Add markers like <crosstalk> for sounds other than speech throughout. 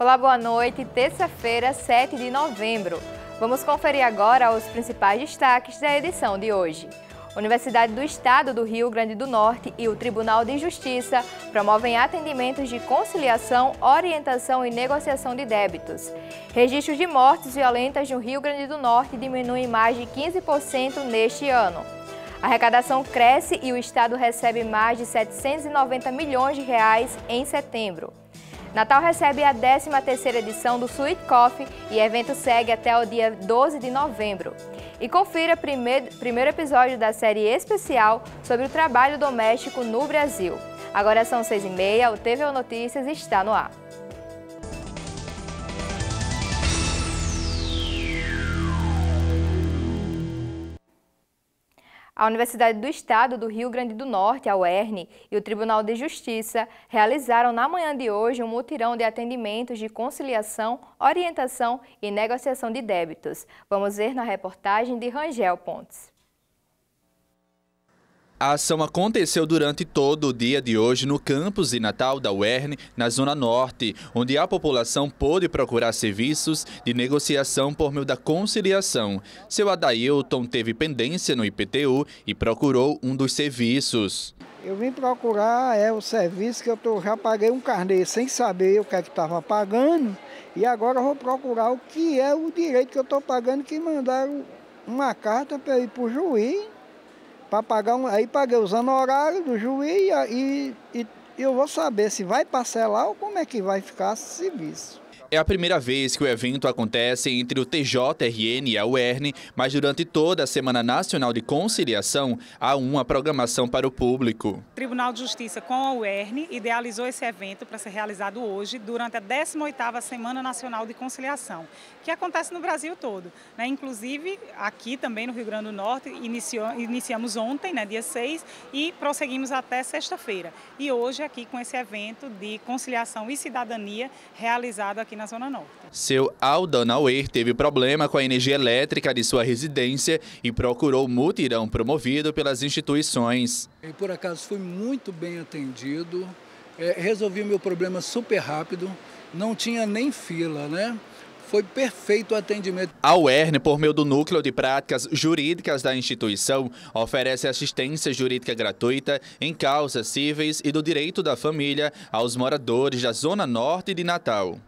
Olá, boa noite. Terça-feira, 7 de novembro. Vamos conferir agora os principais destaques da edição de hoje. Universidade do Estado do Rio Grande do Norte e o Tribunal de Justiça promovem atendimentos de conciliação, orientação e negociação de débitos. Registros de mortes violentas no Rio Grande do Norte diminuem mais de 15% neste ano. A arrecadação cresce e o Estado recebe mais de 790 milhões de reais em setembro. Natal recebe a 13ª edição do Sweet Coffee e o evento segue até o dia 12 de novembro. E confira o primeiro episódio da série especial sobre o trabalho doméstico no Brasil. Agora são 6h30, o TV Notícias está no ar. A Universidade do Estado do Rio Grande do Norte, a UERN, e o Tribunal de Justiça realizaram na manhã de hoje um mutirão de atendimentos de conciliação, orientação e negociação de débitos. Vamos ver na reportagem de Rangel Pontes. A ação aconteceu durante todo o dia de hoje no campus de Natal da UERN, na Zona Norte, onde a população pôde procurar serviços de negociação por meio da conciliação. Seu Adailton teve pendência no IPTU e procurou um dos serviços. Eu vim procurar é, o serviço que eu tô, já paguei um carnê sem saber o que é que estava pagando e agora vou procurar o que é o direito que eu estou pagando, que mandaram uma carta para ir para o juiz para pagar um, aí paguei usando horário do juiz e, e, e eu vou saber se vai parcelar ou como é que vai ficar esse serviço. É a primeira vez que o evento acontece entre o TJRN e a UERN, mas durante toda a Semana Nacional de Conciliação há uma programação para o público. O Tribunal de Justiça com a UERN idealizou esse evento para ser realizado hoje durante a 18ª Semana Nacional de Conciliação, que acontece no Brasil todo. Né? Inclusive aqui também no Rio Grande do Norte, iniciou, iniciamos ontem, né, dia 6, e prosseguimos até sexta-feira. E hoje aqui com esse evento de conciliação e cidadania realizado aqui na Zona Norte. Seu Aldanauer teve problema com a energia elétrica de sua residência e procurou mutirão promovido pelas instituições. E por acaso fui muito bem atendido, é, resolvi o meu problema super rápido, não tinha nem fila, né? Foi perfeito o atendimento. A UERN, por meio do Núcleo de Práticas Jurídicas da instituição, oferece assistência jurídica gratuita em causas cíveis e do direito da família aos moradores da Zona Norte de Natal.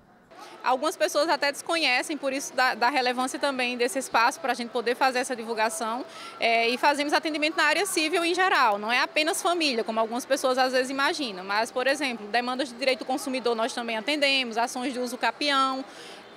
Algumas pessoas até desconhecem, por isso da, da relevância também desse espaço para a gente poder fazer essa divulgação. É, e fazemos atendimento na área civil em geral, não é apenas família, como algumas pessoas às vezes imaginam. Mas, por exemplo, demandas de direito do consumidor nós também atendemos, ações de uso capião,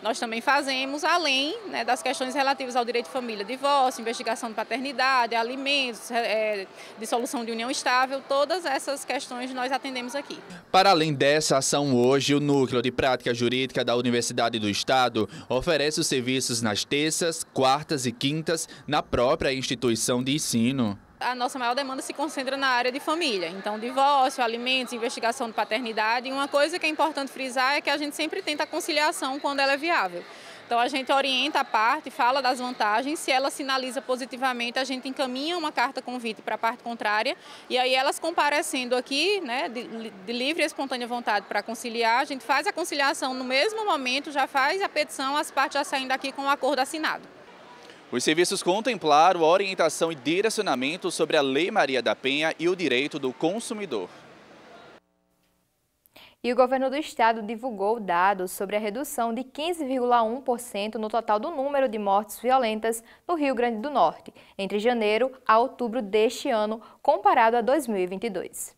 nós também fazemos, além né, das questões relativas ao direito de família, divórcio, investigação de paternidade, alimentos, é, dissolução de união estável, todas essas questões nós atendemos aqui. Para além dessa ação hoje, o Núcleo de Prática Jurídica da Universidade do Estado oferece os serviços nas terças, quartas e quintas na própria instituição de ensino a nossa maior demanda se concentra na área de família. Então, divórcio, alimentos, investigação de paternidade. E uma coisa que é importante frisar é que a gente sempre tenta a conciliação quando ela é viável. Então a gente orienta a parte, fala das vantagens, se ela sinaliza positivamente, a gente encaminha uma carta convite para a parte contrária e aí elas comparecendo aqui, né, de, de livre e espontânea vontade para conciliar, a gente faz a conciliação no mesmo momento, já faz a petição, as partes já saem daqui com o acordo assinado. Os serviços contemplaram orientação e direcionamento sobre a Lei Maria da Penha e o direito do consumidor. E o governo do estado divulgou dados sobre a redução de 15,1% no total do número de mortes violentas no Rio Grande do Norte, entre janeiro a outubro deste ano, comparado a 2022.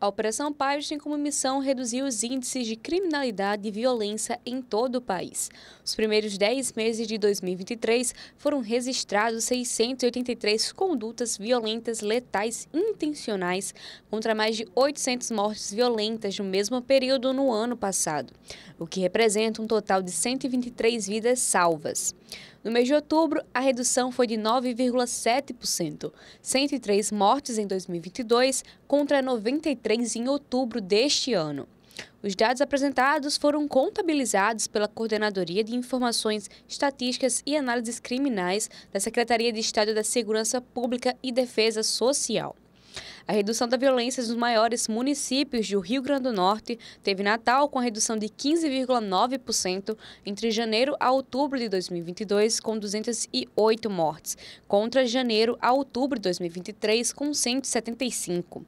A Operação Paz tem como missão reduzir os índices de criminalidade e violência em todo o país. Os primeiros 10 meses de 2023 foram registrados 683 condutas violentas letais intencionais contra mais de 800 mortes violentas no mesmo período no ano passado, o que representa um total de 123 vidas salvas. No mês de outubro, a redução foi de 9,7%, 103 mortes em 2022 contra 93 em outubro deste ano. Os dados apresentados foram contabilizados pela Coordenadoria de Informações Estatísticas e Análises Criminais da Secretaria de Estado da Segurança Pública e Defesa Social. A redução da violência nos maiores municípios do Rio Grande do Norte teve Natal com a redução de 15,9% entre janeiro a outubro de 2022, com 208 mortes, contra janeiro a outubro de 2023, com 175.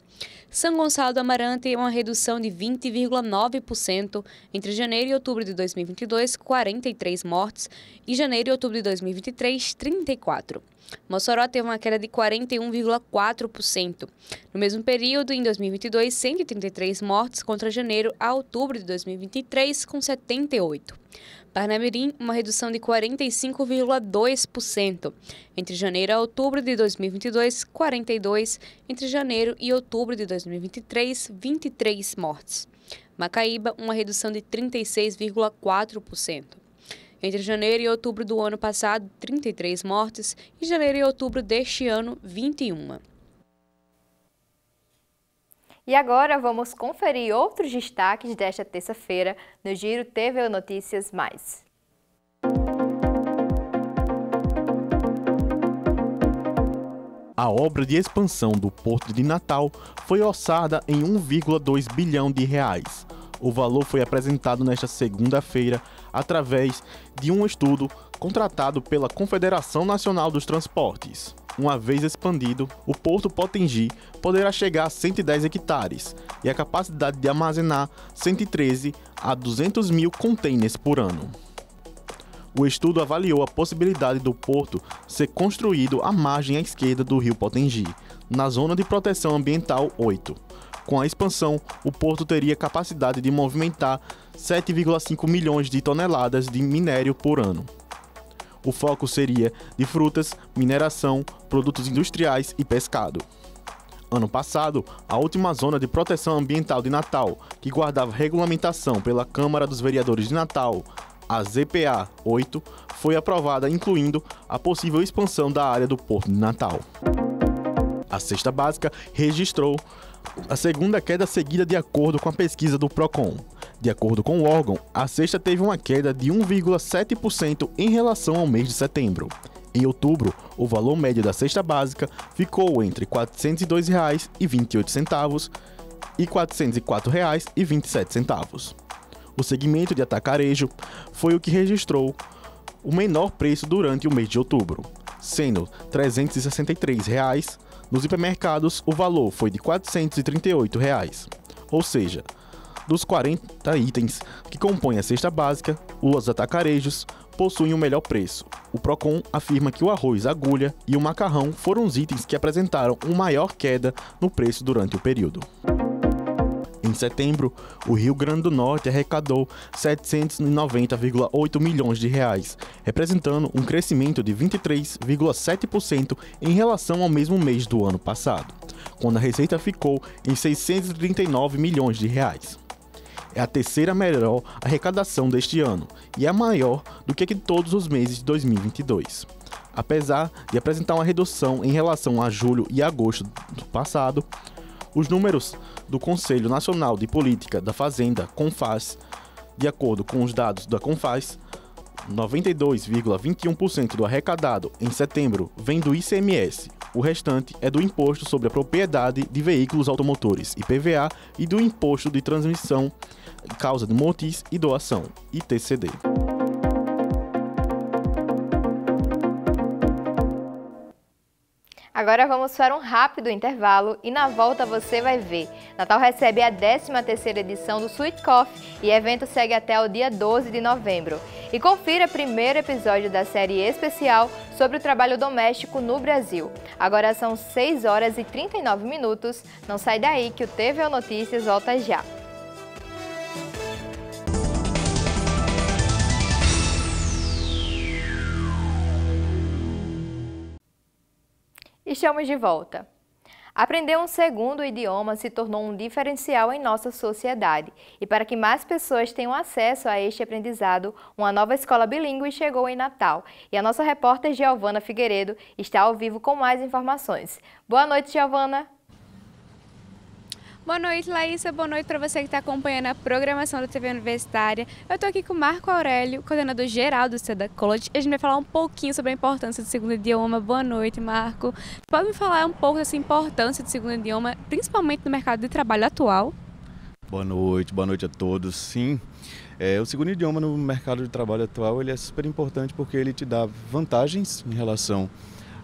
São Gonçalo do Amarante, uma redução de 20,9% entre janeiro e outubro de 2022, 43 mortes, e janeiro e outubro de 2023, 34. Mossoró teve uma queda de 41,4%. No mesmo período, em 2022, 133 mortes contra janeiro a outubro de 2023, com 78. Parnamirim, uma redução de 45,2%. Entre janeiro a outubro de 2022, 42. Entre janeiro e outubro de 2023, 23 mortes. Macaíba, uma redução de 36,4%. Entre janeiro e outubro do ano passado, 33 mortes, e janeiro e outubro deste ano, 21. E agora vamos conferir outros destaques desta terça-feira no Giro TV Notícias Mais. a obra de expansão do Porto de Natal foi orçada em 1,2 bilhão de reais. O valor foi apresentado nesta segunda-feira através de um estudo contratado pela Confederação Nacional dos Transportes uma vez expandido, o porto Potengi poderá chegar a 110 hectares e a capacidade de armazenar 113 a 200 mil contêineres por ano. O estudo avaliou a possibilidade do porto ser construído à margem à esquerda do rio Potengi, na Zona de Proteção Ambiental 8. Com a expansão, o porto teria capacidade de movimentar 7,5 milhões de toneladas de minério por ano o foco seria de frutas, mineração, produtos industriais e pescado. Ano passado, a última zona de proteção ambiental de Natal, que guardava regulamentação pela Câmara dos Vereadores de Natal, a ZPA 8, foi aprovada, incluindo a possível expansão da área do Porto de Natal. A cesta básica registrou a segunda queda seguida de acordo com a pesquisa do Procon. De acordo com o órgão, a sexta teve uma queda de 1,7% em relação ao mês de setembro. Em outubro, o valor médio da cesta básica ficou entre R$ 402,28 e R$ 404,27. O segmento de atacarejo foi o que registrou o menor preço durante o mês de outubro, sendo R$ 363. Reais. Nos hipermercados, o valor foi de R$ 438, reais. ou seja, dos 40 itens que compõem a cesta básica, os atacarejos possuem o melhor preço. O Procon afirma que o arroz, agulha e o macarrão foram os itens que apresentaram uma maior queda no preço durante o período. Em setembro, o Rio Grande do Norte arrecadou 790,8 milhões de reais, representando um crescimento de 23,7% em relação ao mesmo mês do ano passado, quando a receita ficou em 639 milhões de reais é a terceira melhor arrecadação deste ano e é maior do que a de todos os meses de 2022. Apesar de apresentar uma redução em relação a julho e agosto do passado, os números do Conselho Nacional de Política da Fazenda, CONFAS, de acordo com os dados da CONFAS, 92,21% do arrecadado em setembro vem do ICMS, o restante é do Imposto sobre a Propriedade de Veículos Automotores, IPVA, e do Imposto de Transmissão causa de motis e doação, ITCD. Agora vamos para um rápido intervalo e na volta você vai ver. Natal recebe a 13ª edição do Sweet Coffee e evento segue até o dia 12 de novembro. E confira o primeiro episódio da série especial sobre o trabalho doméstico no Brasil. Agora são 6 horas e 39 minutos. Não sai daí que o TV Notícias volta já. estamos de volta. Aprender um segundo idioma se tornou um diferencial em nossa sociedade. E para que mais pessoas tenham acesso a este aprendizado, uma nova escola bilíngue chegou em Natal. E a nossa repórter Giovana Figueiredo está ao vivo com mais informações. Boa noite, Giovana! Boa noite, Laísa. Boa noite para você que está acompanhando a programação da TV Universitária. Eu estou aqui com Marco Aurélio, coordenador geral do SEDA College. A gente vai falar um pouquinho sobre a importância do segundo idioma. Boa noite, Marco. Pode me falar um pouco dessa importância do segundo idioma, principalmente no mercado de trabalho atual? Boa noite, boa noite a todos. Sim, é, o segundo idioma no mercado de trabalho atual ele é super importante porque ele te dá vantagens em relação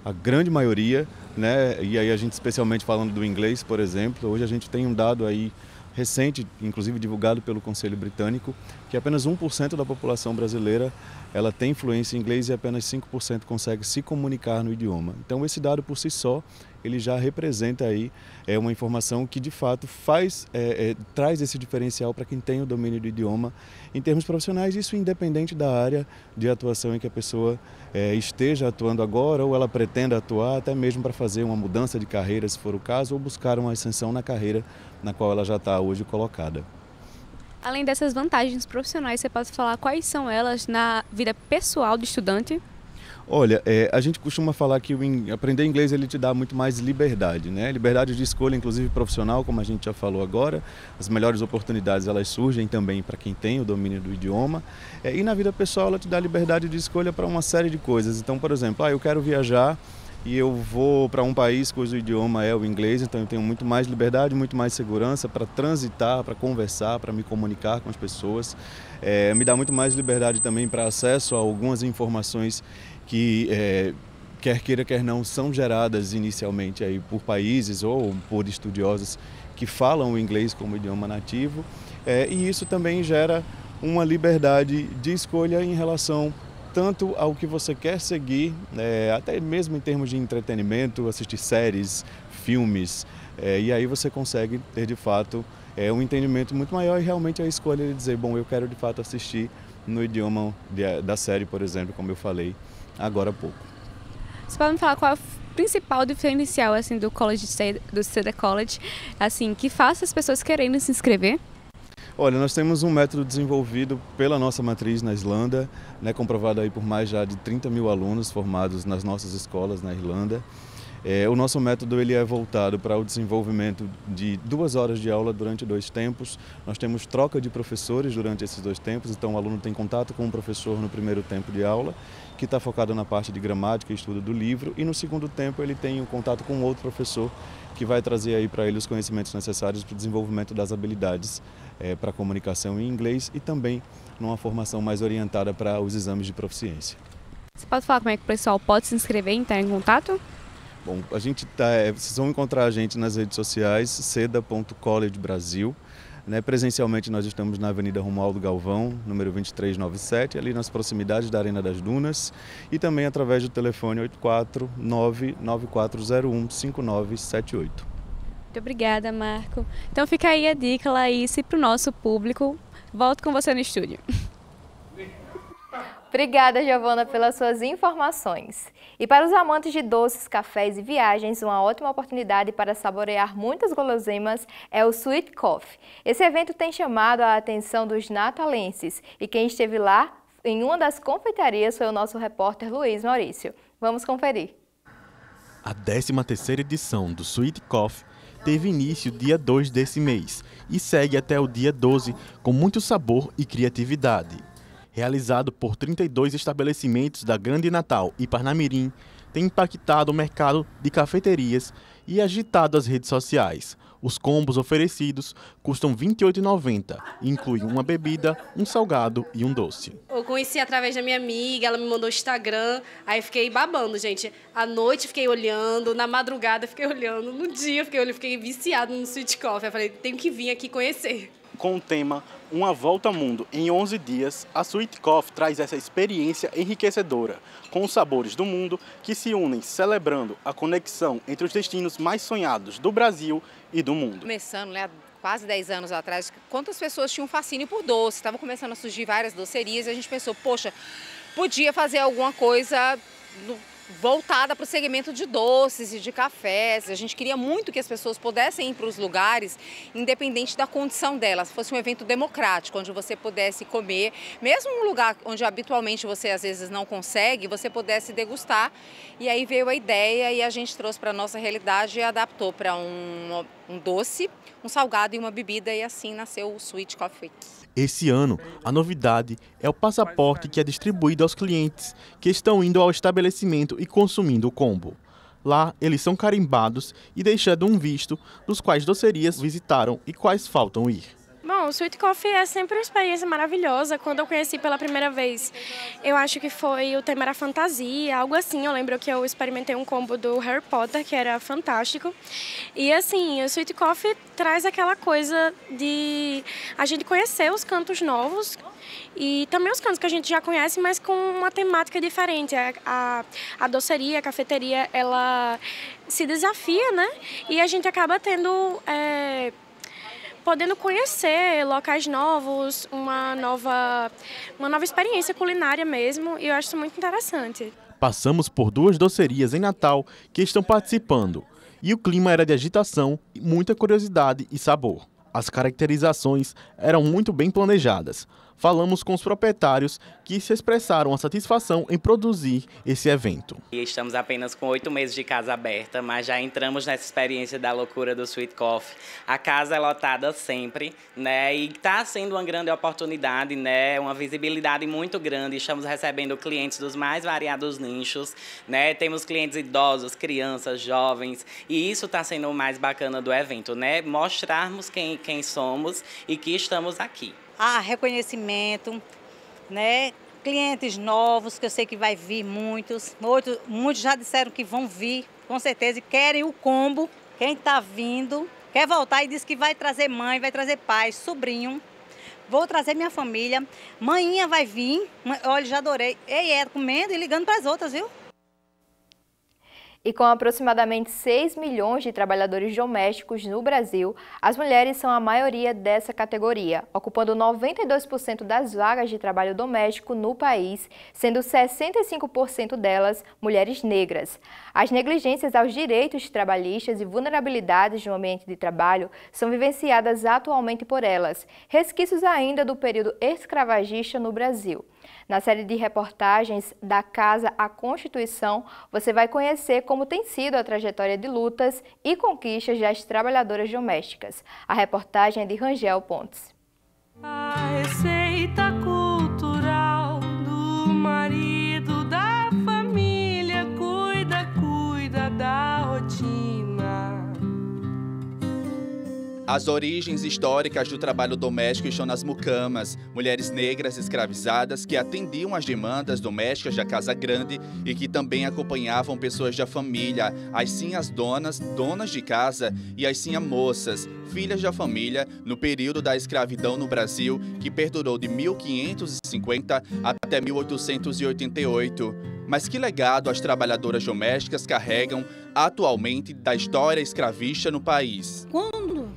a grande maioria, né? E aí a gente especialmente falando do inglês, por exemplo, hoje a gente tem um dado aí recente, inclusive divulgado pelo Conselho Britânico, que apenas 1% da população brasileira ela tem fluência em inglês e apenas 5% consegue se comunicar no idioma. Então esse dado por si só, ele já representa aí é, uma informação que de fato faz, é, é, traz esse diferencial para quem tem o domínio do idioma em termos profissionais, isso independente da área de atuação em que a pessoa é, esteja atuando agora ou ela pretenda atuar, até mesmo para fazer uma mudança de carreira, se for o caso, ou buscar uma ascensão na carreira na qual ela já está hoje colocada. Além dessas vantagens profissionais, você pode falar quais são elas na vida pessoal do estudante? Olha, é, a gente costuma falar que in... aprender inglês ele te dá muito mais liberdade, né? Liberdade de escolha, inclusive profissional, como a gente já falou agora. As melhores oportunidades elas surgem também para quem tem o domínio do idioma. É, e na vida pessoal ela te dá liberdade de escolha para uma série de coisas. Então, por exemplo, ah, eu quero viajar e eu vou para um país cujo idioma é o inglês, então eu tenho muito mais liberdade, muito mais segurança para transitar, para conversar, para me comunicar com as pessoas. É, me dá muito mais liberdade também para acesso a algumas informações que é, quer queira quer não são geradas inicialmente aí por países ou por estudiosos que falam o inglês como idioma nativo é, e isso também gera uma liberdade de escolha em relação tanto ao que você quer seguir, é, até mesmo em termos de entretenimento, assistir séries, filmes, é, e aí você consegue ter de fato é, um entendimento muito maior e realmente a escolha de dizer, bom, eu quero de fato assistir no idioma de, da série, por exemplo, como eu falei, agora há pouco. Você pode me falar qual é o principal diferencial assim do College do Seda College, assim, que faça as pessoas querendo se inscrever? Olha, nós temos um método desenvolvido pela nossa matriz na Islândia, né, comprovado aí por mais já de 30 mil alunos formados nas nossas escolas na Irlanda. É, o nosso método ele é voltado para o desenvolvimento de duas horas de aula durante dois tempos. Nós temos troca de professores durante esses dois tempos, então o aluno tem contato com o professor no primeiro tempo de aula, que está focado na parte de gramática e estudo do livro, e no segundo tempo ele tem o um contato com outro professor que vai trazer aí para ele os conhecimentos necessários para o desenvolvimento das habilidades é, para a comunicação em inglês e também numa formação mais orientada para os exames de proficiência. Você pode falar como é que o pessoal pode se inscrever e entrar em contato? Bom, a gente tá, é, vocês vão encontrar a gente nas redes sociais, seda.collegebrasil. Brasil. Né, presencialmente nós estamos na Avenida Romualdo Galvão, número 2397, ali nas proximidades da Arena das Dunas, e também através do telefone 849-9401-5978. Muito obrigada, Marco. Então fica aí a dica, Laís, para o nosso público. Volto com você no estúdio. <laughs> Obrigada, Giovana, pelas suas informações. E para os amantes de doces, cafés e viagens, uma ótima oportunidade para saborear muitas guloseimas é o Sweet Coffee. Esse evento tem chamado a atenção dos natalenses e quem esteve lá em uma das confeitarias foi o nosso repórter Luiz Maurício. Vamos conferir. A 13ª edição do Sweet Coffee teve início dia 2 desse mês e segue até o dia 12 com muito sabor e criatividade realizado por 32 estabelecimentos da Grande Natal e Parnamirim, tem impactado o mercado de cafeterias e agitado as redes sociais. Os combos oferecidos custam R$ 28,90 e incluem uma bebida, um salgado e um doce. Eu conheci através da minha amiga, ela me mandou o Instagram, aí fiquei babando, gente. À noite fiquei olhando, na madrugada fiquei olhando, no dia fiquei olhando, fiquei viciado no Sweet Coffee. Eu falei, tenho que vir aqui conhecer. Com o tema Uma Volta ao Mundo em 11 Dias, a Sweet Coffee traz essa experiência enriquecedora, com os sabores do mundo que se unem celebrando a conexão entre os destinos mais sonhados do Brasil e do mundo. Começando, né, quase 10 anos atrás, quantas pessoas tinham fascínio por doce, estavam começando a surgir várias docerias e a gente pensou, poxa, podia fazer alguma coisa no voltada para o segmento de doces e de cafés. A gente queria muito que as pessoas pudessem ir para os lugares, independente da condição delas. Fosse um evento democrático, onde você pudesse comer, mesmo um lugar onde habitualmente você às vezes não consegue, você pudesse degustar. E aí veio a ideia e a gente trouxe para a nossa realidade e adaptou para um um doce, um salgado e uma bebida e assim nasceu o Sweet Coffee Week. Esse ano, a novidade é o passaporte que é distribuído aos clientes que estão indo ao estabelecimento e consumindo o combo. Lá, eles são carimbados e deixando um visto dos quais docerias visitaram e quais faltam ir. Bom, o Sweet Coffee é sempre uma experiência maravilhosa. Quando eu conheci pela primeira vez, eu acho que foi o tema era fantasia, algo assim. Eu lembro que eu experimentei um combo do Harry Potter, que era fantástico. E assim, o Sweet Coffee traz aquela coisa de a gente conhecer os cantos novos e também os cantos que a gente já conhece, mas com uma temática diferente. A, é, a, a doceria, a cafeteria, ela se desafia, né? E a gente acaba tendo... É, podendo conhecer locais novos, uma nova, uma nova experiência culinária mesmo, e eu acho isso muito interessante. Passamos por duas docerias em Natal que estão participando, e o clima era de agitação, muita curiosidade e sabor. As caracterizações eram muito bem planejadas falamos com os proprietários que se expressaram a satisfação em produzir esse evento. E estamos apenas com oito meses de casa aberta, mas já entramos nessa experiência da loucura do Sweet Coffee. A casa é lotada sempre, né? E está sendo uma grande oportunidade, né? Uma visibilidade muito grande. Estamos recebendo clientes dos mais variados nichos, né? Temos clientes idosos, crianças, jovens, e isso está sendo o mais bacana do evento, né? Mostrarmos quem, quem somos e que estamos aqui a reconhecimento, né? Clientes novos, que eu sei que vai vir muitos. Muitos, muitos já disseram que vão vir, com certeza, e querem o combo. Quem está vindo quer voltar e diz que vai trazer mãe, vai trazer pai, sobrinho. Vou trazer minha família. Manhinha vai vir. Olha, já adorei. Ei, é comendo e ligando para as outras, viu? E com aproximadamente 6 milhões de trabalhadores domésticos no Brasil, as mulheres são a maioria dessa categoria, ocupando 92% das vagas de trabalho doméstico no país, sendo 65% delas mulheres negras. As negligências aos direitos trabalhistas e vulnerabilidades no ambiente de trabalho são vivenciadas atualmente por elas, resquícios ainda do período escravagista no Brasil. Na série de reportagens da Casa à Constituição, você vai conhecer como tem sido a trajetória de lutas e conquistas das trabalhadoras domésticas. A reportagem é de Rangel Pontes. As origens históricas do trabalho doméstico estão nas mucamas, mulheres negras escravizadas que atendiam as demandas domésticas da Casa Grande e que também acompanhavam pessoas da família, as donas, donas de casa e as sinhas moças, filhas da família, no período da escravidão no Brasil, que perdurou de 1550 até 1888. Mas que legado as trabalhadoras domésticas carregam atualmente da história escravista no país?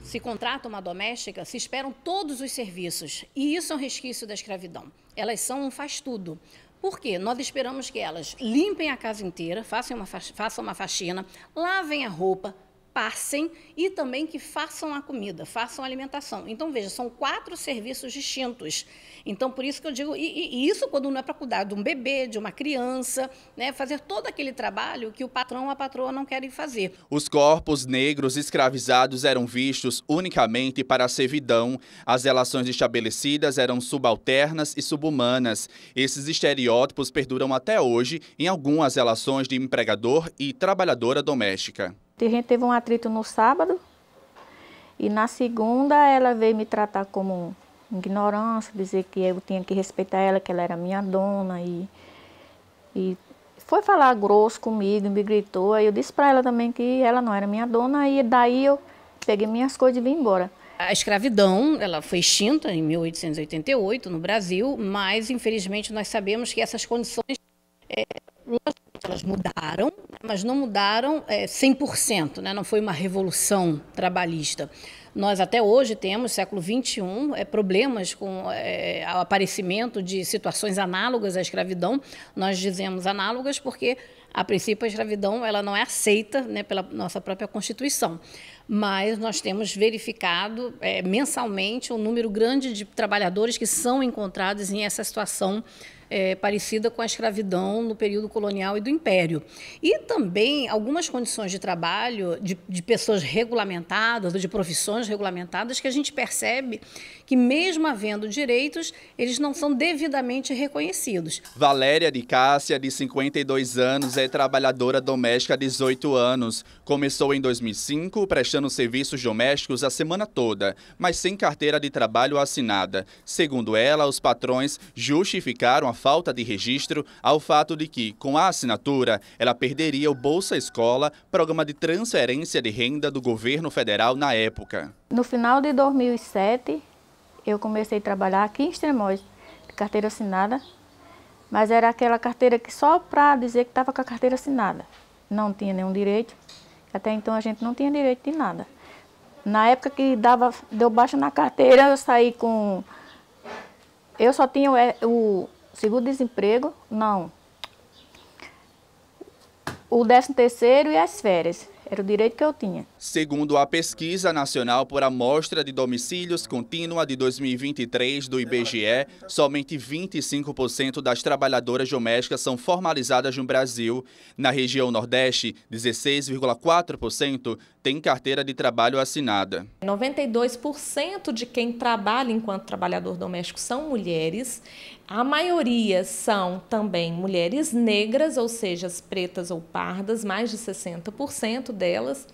se contrata uma doméstica, se esperam todos os serviços. E isso é um resquício da escravidão. Elas são um faz-tudo. Por quê? Nós esperamos que elas limpem a casa inteira, façam uma, faxina, lavem a roupa, passem e também que façam a comida, façam a alimentação. Então, veja, são quatro serviços distintos. Então, por isso que eu digo, e, e isso quando não é para cuidar de um bebê, de uma criança, né, fazer todo aquele trabalho que o patrão ou a patroa não querem fazer. Os corpos negros escravizados eram vistos unicamente para a servidão. As relações estabelecidas eram subalternas e subhumanas. Esses estereótipos perduram até hoje em algumas relações de empregador e trabalhadora doméstica. A gente teve um atrito no sábado e na segunda ela veio me tratar como ignorância, dizer que eu tinha que respeitar ela, que ela era minha dona e, e foi falar grosso comigo, me gritou. Aí eu disse para ela também que ela não era minha dona e daí eu peguei minhas coisas e vim embora. A escravidão, ela foi extinta em 1888 no Brasil, mas infelizmente nós sabemos que essas condições é, elas mudaram, né, mas não mudaram é, 100%, né? não foi uma revolução trabalhista. Nós até hoje temos, século XXI, é, problemas com é, o aparecimento de situações análogas à escravidão. Nós dizemos análogas porque, a princípio, a escravidão ela não é aceita né, pela nossa própria Constituição. Mas nós temos verificado é, mensalmente um número grande de trabalhadores que são encontrados em essa situação é, parecida com a escravidão no período colonial e do Império. E também algumas condições de trabalho de, de pessoas regulamentadas, ou de profissões regulamentadas, que a gente percebe que, mesmo havendo direitos, eles não são devidamente reconhecidos. Valéria de Cássia, de 52 anos, é trabalhadora doméstica há 18 anos. Começou em 2005, prestando serviços domésticos a semana toda, mas sem carteira de trabalho assinada. Segundo ela, os patrões justificaram a falta de registro ao fato de que, com a assinatura, ela perderia o Bolsa Escola, programa de transferência de renda do governo federal na época. No final de 2007, eu comecei a trabalhar aqui em Extremóis, de carteira assinada, mas era aquela carteira que só para dizer que estava com a carteira assinada. Não tinha nenhum direito, até então a gente não tinha direito de nada. Na época que dava, deu baixa na carteira, eu saí com eu só tinha o, é, Seguro-desemprego, não. O décimo terceiro e as férias. Era o direito que eu tinha. Segundo a Pesquisa Nacional por Amostra de Domicílios Contínua de 2023 do IBGE, somente 25% das trabalhadoras domésticas são formalizadas no Brasil. Na região Nordeste, 16,4% tem carteira de trabalho assinada. 92% de quem trabalha enquanto trabalhador doméstico são mulheres. A maioria são também mulheres negras, ou seja, pretas ou pardas, mais de 60% delas.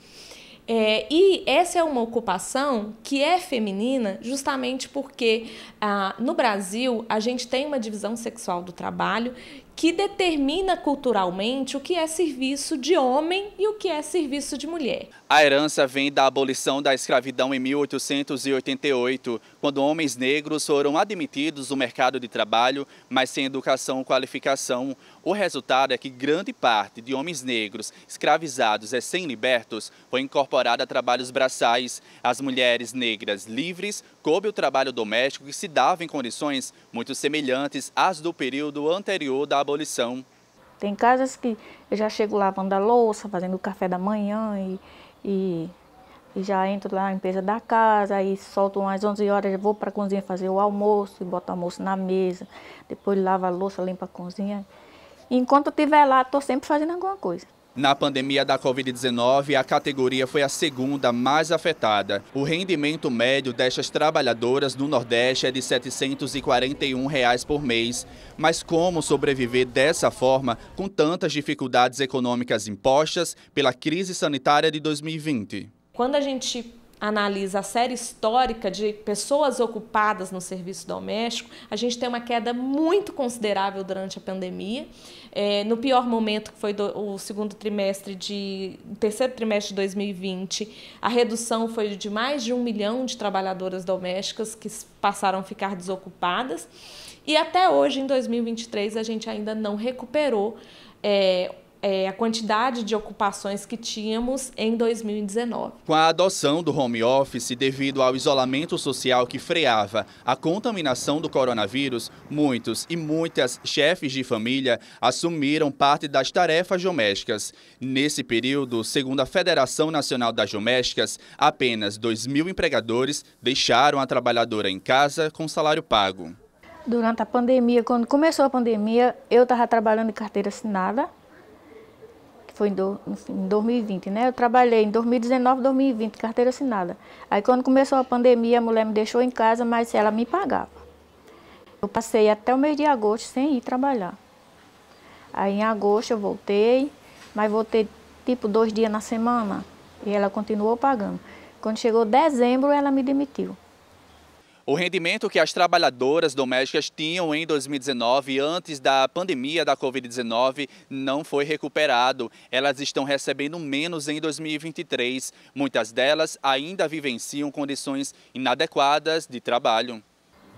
É, e essa é uma ocupação que é feminina justamente porque ah, no Brasil a gente tem uma divisão sexual do trabalho que determina culturalmente o que é serviço de homem e o que é serviço de mulher. A herança vem da abolição da escravidão em 1888, quando homens negros foram admitidos no mercado de trabalho, mas sem educação ou qualificação. O resultado é que grande parte de homens negros escravizados e sem libertos foi incorporada a trabalhos braçais. As mulheres negras livres coube o trabalho doméstico que se dava em condições muito semelhantes às do período anterior da abolição. Tem casas que eu já chego lavando a louça, fazendo o café da manhã e, e, e já entro lá na limpeza da casa, aí solto umas 11 horas, vou para a cozinha fazer o almoço e boto o almoço na mesa, depois lavo a louça, limpa a cozinha. E enquanto eu estiver lá, estou sempre fazendo alguma coisa. Na pandemia da Covid-19, a categoria foi a segunda mais afetada. O rendimento médio destas trabalhadoras no Nordeste é de R$ 741 reais por mês. Mas como sobreviver dessa forma com tantas dificuldades econômicas impostas pela crise sanitária de 2020? Quando a gente analisa a série histórica de pessoas ocupadas no serviço doméstico, a gente tem uma queda muito considerável durante a pandemia. É, no pior momento, que foi do, o segundo trimestre de. terceiro trimestre de 2020, a redução foi de mais de um milhão de trabalhadoras domésticas que passaram a ficar desocupadas. E até hoje, em 2023, a gente ainda não recuperou. É, é, a quantidade de ocupações que tínhamos em 2019. Com a adoção do home office, devido ao isolamento social que freava a contaminação do coronavírus, muitos e muitas chefes de família assumiram parte das tarefas domésticas. Nesse período, segundo a Federação Nacional das Domésticas, apenas 2 mil empregadores deixaram a trabalhadora em casa com salário pago. Durante a pandemia, quando começou a pandemia, eu estava trabalhando em carteira assinada, foi em, do, em 2020, né? Eu trabalhei em 2019, 2020, carteira assinada. Aí quando começou a pandemia, a mulher me deixou em casa, mas ela me pagava. Eu passei até o mês de agosto sem ir trabalhar. Aí em agosto eu voltei, mas voltei tipo dois dias na semana e ela continuou pagando. Quando chegou dezembro, ela me demitiu. O rendimento que as trabalhadoras domésticas tinham em 2019, antes da pandemia da Covid-19, não foi recuperado. Elas estão recebendo menos em 2023. Muitas delas ainda vivenciam condições inadequadas de trabalho.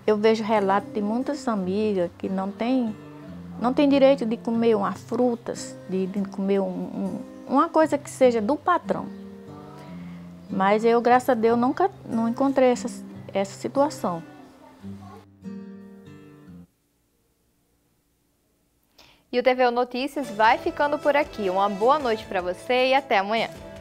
Eu vejo relato de muitas amigas que não têm não tem direito de comer umas frutas, de, de comer um, um, uma coisa que seja do patrão. Mas eu, graças a Deus, nunca não encontrei essas essa situação. E o TV Notícias vai ficando por aqui. Uma boa noite para você e até amanhã.